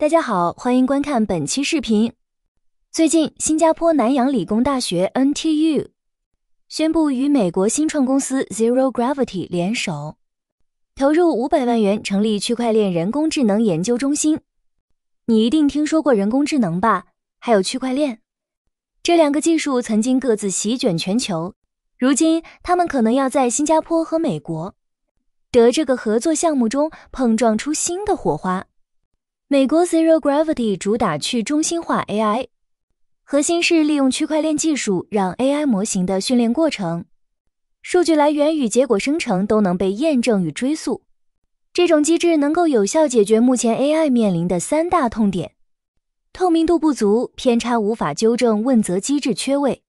大家好，欢迎观看本期视频。最近，新加坡南洋理工大学 NTU 宣布与美国新创公司 Zero Gravity 联手，投入五百万元成立区块链人工智能研究中心。你一定听说过人工智能吧？还有区块链，这两个技术曾经各自席卷全球，如今他们可能要在新加坡和美国的这个合作项目中碰撞出新的火花。美国 Zero Gravity 主打去中心化 AI，核心是利用区块链技术，让 AI 模型的训练过程、数据来源与结果生成都能被验证与追溯。这种机制能够有效解决目前 AI 面临的三大痛点：透明度不足、偏差无法纠正、问责机制缺位。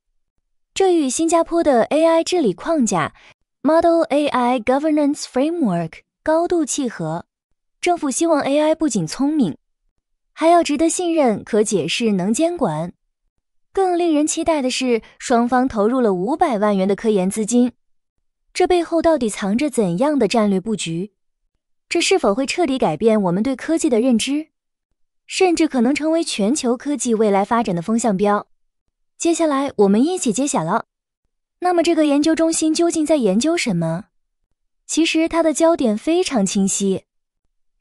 这与新加坡的 AI 治理框架 Model AI Governance Framework 高度契合。政府希望 AI 不仅聪明，还要值得信任、可解释、能监管。更令人期待的是，双方投入了五百万元的科研资金。这背后到底藏着怎样的战略布局？这是否会彻底改变我们对科技的认知？甚至可能成为全球科技未来发展的风向标。接下来我们一起揭晓了。那么，这个研究中心究竟在研究什么？其实，它的焦点非常清晰。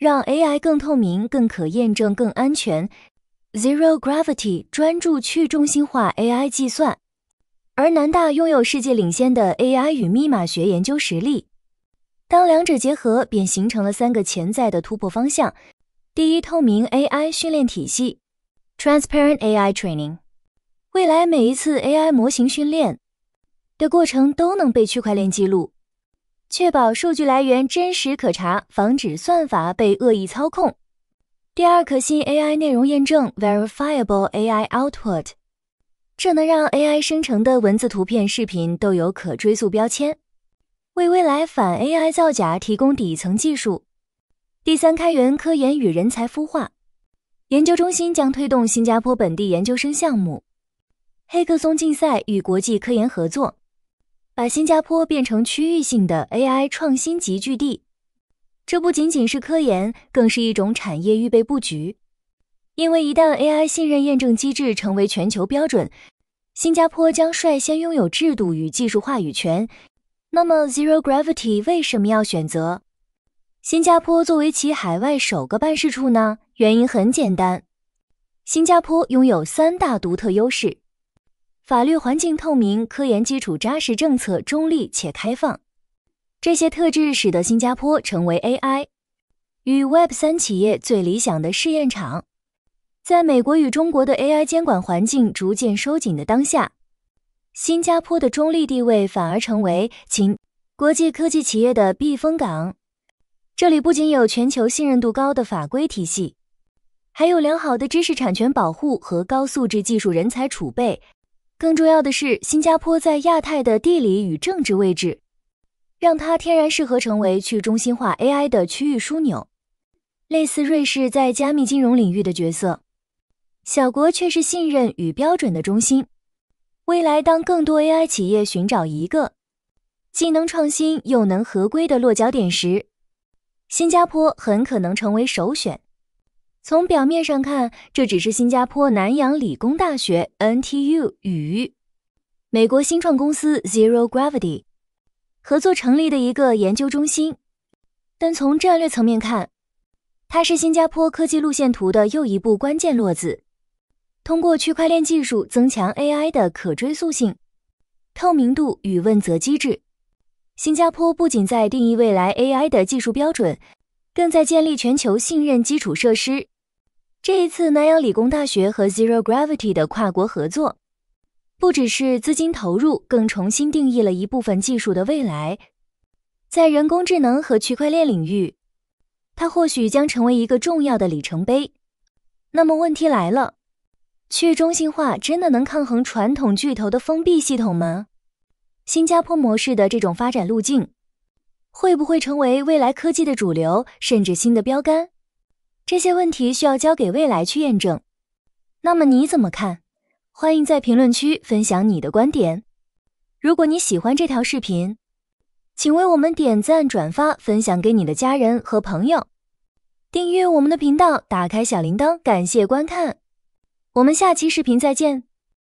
让 AI 更透明、更可验证、更安全。Zero Gravity 专注去中心化 AI 计算，而南大拥有世界领先的 AI 与密码学研究实力。当两者结合，便形成了三个潜在的突破方向：第一，透明 AI 训练体系 （Transparent AI Training）。未来每一次 AI 模型训练的过程都能被区块链记录。确保数据来源真实可查，防止算法被恶意操控。第二，可信 AI 内容验证 （verifiable AI output），这能让 AI 生成的文字、图片、视频都有可追溯标签，为未来反 AI 造假提供底层技术。第三，开源科研与人才孵化研究中心将推动新加坡本地研究生项目、黑客松竞赛与国际科研合作。把新加坡变成区域性的 AI 创新集聚地，这不仅仅是科研，更是一种产业预备布局。因为一旦 AI 信任验证机制成为全球标准，新加坡将率先拥有制度与技术话语权。那么，Zero Gravity 为什么要选择新加坡作为其海外首个办事处呢？原因很简单，新加坡拥有三大独特优势。法律环境透明，科研基础扎实，政策中立且开放，这些特质使得新加坡成为 AI 与 Web 三企业最理想的试验场。在美国与中国的 AI 监管环境逐渐收紧的当下，新加坡的中立地位反而成为仅国际科技企业的避风港。这里不仅有全球信任度高的法规体系，还有良好的知识产权保护和高素质技术人才储备。更重要的是，新加坡在亚太的地理与政治位置，让它天然适合成为去中心化 AI 的区域枢纽，类似瑞士在加密金融领域的角色。小国却是信任与标准的中心。未来，当更多 AI 企业寻找一个既能创新又能合规的落脚点时，新加坡很可能成为首选。从表面上看，这只是新加坡南洋理工大学 NTU 与美国新创公司 Zero Gravity 合作成立的一个研究中心。但从战略层面看，它是新加坡科技路线图的又一步关键落子。通过区块链技术增强 AI 的可追溯性、透明度与问责机制，新加坡不仅在定义未来 AI 的技术标准。正在建立全球信任基础设施。这一次，南洋理工大学和 Zero Gravity 的跨国合作，不只是资金投入，更重新定义了一部分技术的未来。在人工智能和区块链领域，它或许将成为一个重要的里程碑。那么，问题来了：去中心化真的能抗衡传统巨头的封闭系统吗？新加坡模式的这种发展路径？会不会成为未来科技的主流，甚至新的标杆？这些问题需要交给未来去验证。那么你怎么看？欢迎在评论区分享你的观点。如果你喜欢这条视频，请为我们点赞、转发、分享给你的家人和朋友。订阅我们的频道，打开小铃铛。感谢观看，我们下期视频再见。